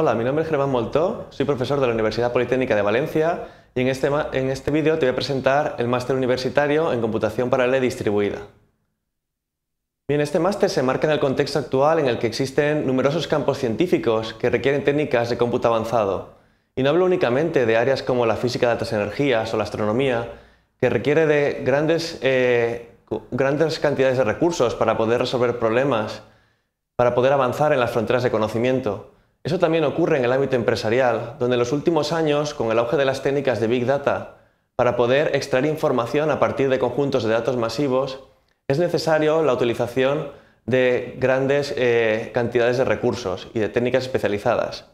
Hola, mi nombre es Germán Moltó, soy profesor de la Universidad Politécnica de Valencia y en este, en este vídeo te voy a presentar el máster universitario en computación paralela distribuida. Bien, este máster se marca en el contexto actual en el que existen numerosos campos científicos que requieren técnicas de cómputo avanzado. Y no hablo únicamente de áreas como la física de altas energías o la astronomía, que requiere de grandes, eh, grandes cantidades de recursos para poder resolver problemas, para poder avanzar en las fronteras de conocimiento eso también ocurre en el ámbito empresarial, donde en los últimos años, con el auge de las técnicas de Big Data, para poder extraer información a partir de conjuntos de datos masivos, es necesario la utilización de grandes eh, cantidades de recursos y de técnicas especializadas.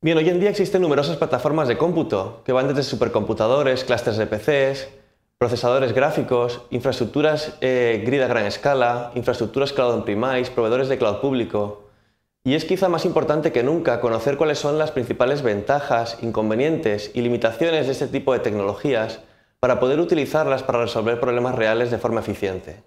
Bien, hoy en día existen numerosas plataformas de cómputo que van desde supercomputadores, clústeres de PCs, procesadores gráficos, infraestructuras eh, grid a gran escala, infraestructuras cloud on-premise, proveedores de cloud público, y es quizá más importante que nunca conocer cuáles son las principales ventajas, inconvenientes y limitaciones de este tipo de tecnologías para poder utilizarlas para resolver problemas reales de forma eficiente.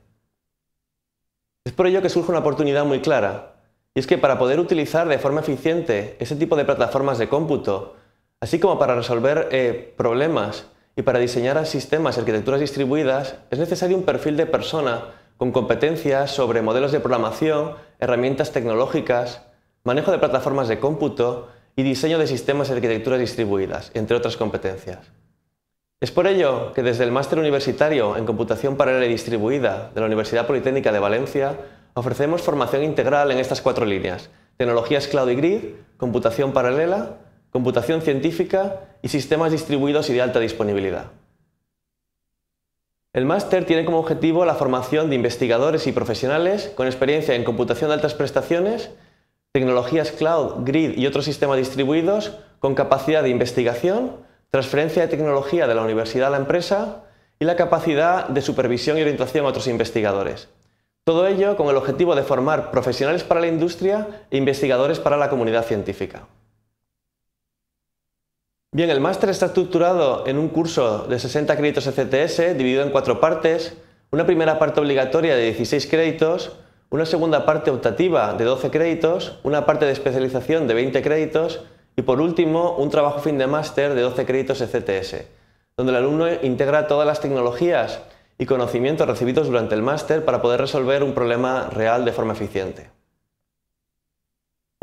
Es por ello que surge una oportunidad muy clara, y es que para poder utilizar de forma eficiente este tipo de plataformas de cómputo, así como para resolver eh, problemas y para diseñar sistemas y arquitecturas distribuidas, es necesario un perfil de persona con competencias sobre modelos de programación, herramientas tecnológicas, manejo de plataformas de cómputo y diseño de sistemas y arquitecturas distribuidas, entre otras competencias. Es por ello que desde el Máster Universitario en Computación Paralela y Distribuida de la Universidad Politécnica de Valencia ofrecemos formación integral en estas cuatro líneas, tecnologías cloud y grid, computación paralela, computación científica y sistemas distribuidos y de alta disponibilidad. El máster tiene como objetivo la formación de investigadores y profesionales con experiencia en computación de altas prestaciones, tecnologías cloud, grid y otros sistemas distribuidos con capacidad de investigación, transferencia de tecnología de la universidad a la empresa y la capacidad de supervisión y orientación a otros investigadores. Todo ello con el objetivo de formar profesionales para la industria e investigadores para la comunidad científica. Bien, el máster está estructurado en un curso de 60 créditos ECTS dividido en cuatro partes, una primera parte obligatoria de 16 créditos, una segunda parte optativa de 12 créditos, una parte de especialización de 20 créditos y por último un trabajo fin de máster de 12 créditos ECTS, donde el alumno integra todas las tecnologías y conocimientos recibidos durante el máster para poder resolver un problema real de forma eficiente.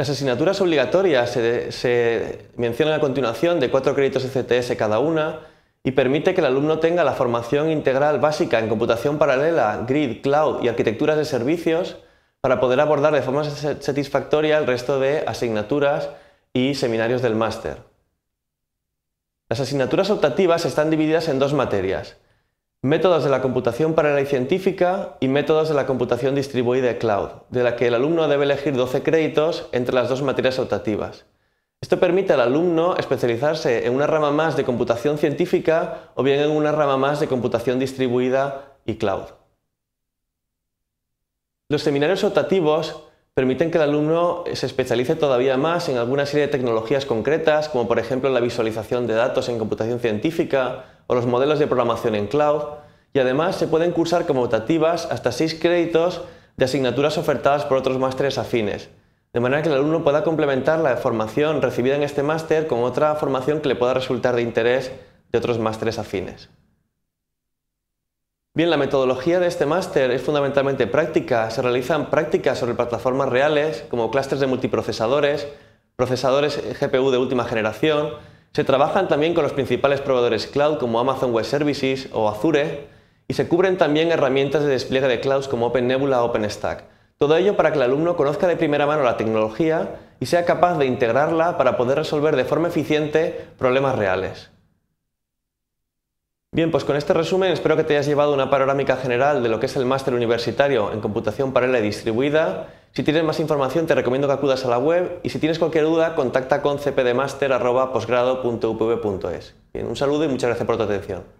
Las asignaturas obligatorias se, mencionan a continuación de cuatro créditos ECTS cada una y permite que el alumno tenga la formación integral básica en computación paralela, grid, cloud y arquitecturas de servicios para poder abordar de forma satisfactoria el resto de asignaturas y seminarios del máster. Las asignaturas optativas están divididas en dos materias, Métodos de la computación paralela y científica y métodos de la computación distribuida y cloud, de la que el alumno debe elegir 12 créditos entre las dos materias optativas. Esto permite al alumno especializarse en una rama más de computación científica o bien en una rama más de computación distribuida y cloud. Los seminarios optativos permiten que el alumno se especialice todavía más en alguna serie de tecnologías concretas, como por ejemplo la visualización de datos en computación científica o los modelos de programación en cloud y además se pueden cursar como optativas hasta seis créditos de asignaturas ofertadas por otros másteres afines, de manera que el alumno pueda complementar la formación recibida en este máster con otra formación que le pueda resultar de interés de otros másteres afines. Bien, la metodología de este máster es fundamentalmente práctica. Se realizan prácticas sobre plataformas reales como clústeres de multiprocesadores, procesadores GPU de última generación, se trabajan también con los principales proveedores cloud como Amazon Web Services o Azure y se cubren también herramientas de despliegue de clouds como Nebula o OpenStack. Todo ello para que el alumno conozca de primera mano la tecnología y sea capaz de integrarla para poder resolver de forma eficiente problemas reales. Bien, pues con este resumen espero que te hayas llevado una panorámica general de lo que es el máster universitario en computación paralela y distribuida. Si tienes más información te recomiendo que acudas a la web y si tienes cualquier duda contacta con cpdmaster.posgrado.upv.es. Bien, un saludo y muchas gracias por tu atención.